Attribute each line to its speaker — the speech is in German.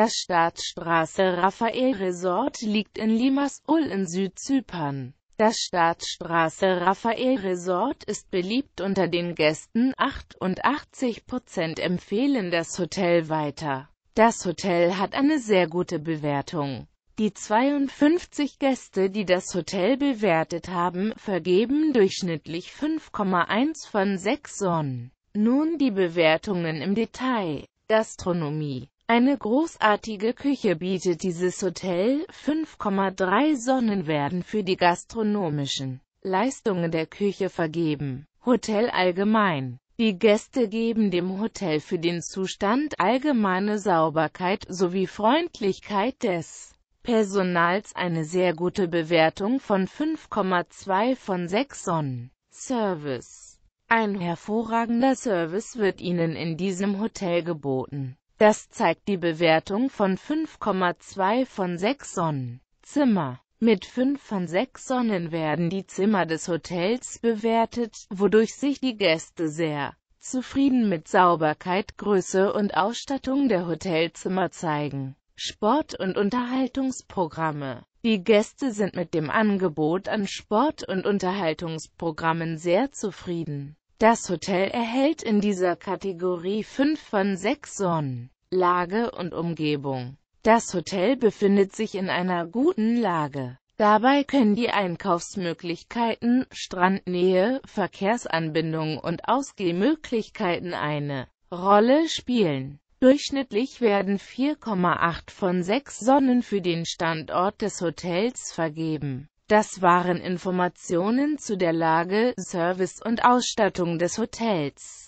Speaker 1: Das Staatsstraße Rafael Resort liegt in Limassol in Südzypern. Das Staatsstraße Rafael Resort ist beliebt unter den Gästen, 88% empfehlen das Hotel weiter. Das Hotel hat eine sehr gute Bewertung. Die 52 Gäste, die das Hotel bewertet haben, vergeben durchschnittlich 5,1 von 6 Sonnen. Nun die Bewertungen im Detail. Gastronomie eine großartige Küche bietet dieses Hotel, 5,3 Sonnen werden für die gastronomischen Leistungen der Küche vergeben. Hotel allgemein. Die Gäste geben dem Hotel für den Zustand allgemeine Sauberkeit sowie Freundlichkeit des Personals eine sehr gute Bewertung von 5,2 von 6 Sonnen. Service. Ein hervorragender Service wird Ihnen in diesem Hotel geboten. Das zeigt die Bewertung von 5,2 von 6 Sonnen. Zimmer. Mit 5 von 6 Sonnen werden die Zimmer des Hotels bewertet, wodurch sich die Gäste sehr zufrieden mit Sauberkeit, Größe und Ausstattung der Hotelzimmer zeigen. Sport- und Unterhaltungsprogramme Die Gäste sind mit dem Angebot an Sport- und Unterhaltungsprogrammen sehr zufrieden. Das Hotel erhält in dieser Kategorie 5 von 6 Sonnen. Lage und Umgebung. Das Hotel befindet sich in einer guten Lage. Dabei können die Einkaufsmöglichkeiten, Strandnähe, Verkehrsanbindungen und Ausgehmöglichkeiten eine Rolle spielen. Durchschnittlich werden 4,8 von 6 Sonnen für den Standort des Hotels vergeben. Das waren Informationen zu der Lage, Service und Ausstattung des Hotels.